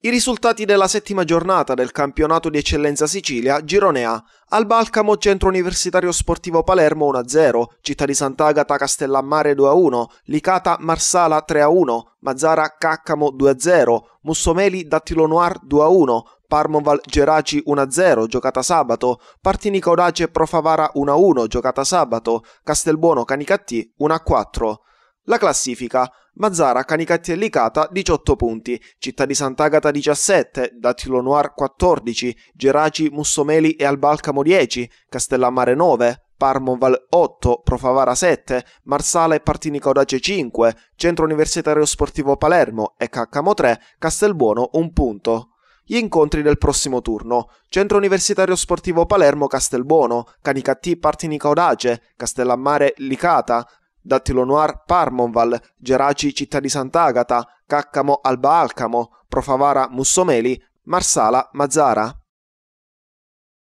I risultati della settima giornata del campionato di eccellenza Sicilia, Girone A, Balcamo, Centro Universitario Sportivo Palermo 1-0, Città di Sant'Agata Castellammare 2-1, Licata Marsala 3-1, Mazzara Caccamo 2-0, Mussomeli Dattilo Noir 2-1, Parmoval Geraci 1-0 giocata sabato, Partini Audace Profavara 1-1 giocata sabato, Castelbuono Canicattì 1-4. La classifica. Mazzara, e Licata, 18 punti, Città di Sant'Agata 17, Datilo Noir 14, Geraci, Mussomeli e Albalcamo 10, Castellammare 9, Parmonval 8, Profavara 7, Marsala e Partini Caudace 5, Centro Universitario Sportivo Palermo e Caccamo 3, Castelbuono 1 punto gli incontri del prossimo turno. Centro Universitario Sportivo Palermo Castelbuono, Canicattì Partini Caudace, Castellammare Licata, Dattilo Noir Parmonval, Geraci Città di Sant'Agata, Caccamo Alba Alcamo, Profavara Mussomeli, Marsala Mazzara.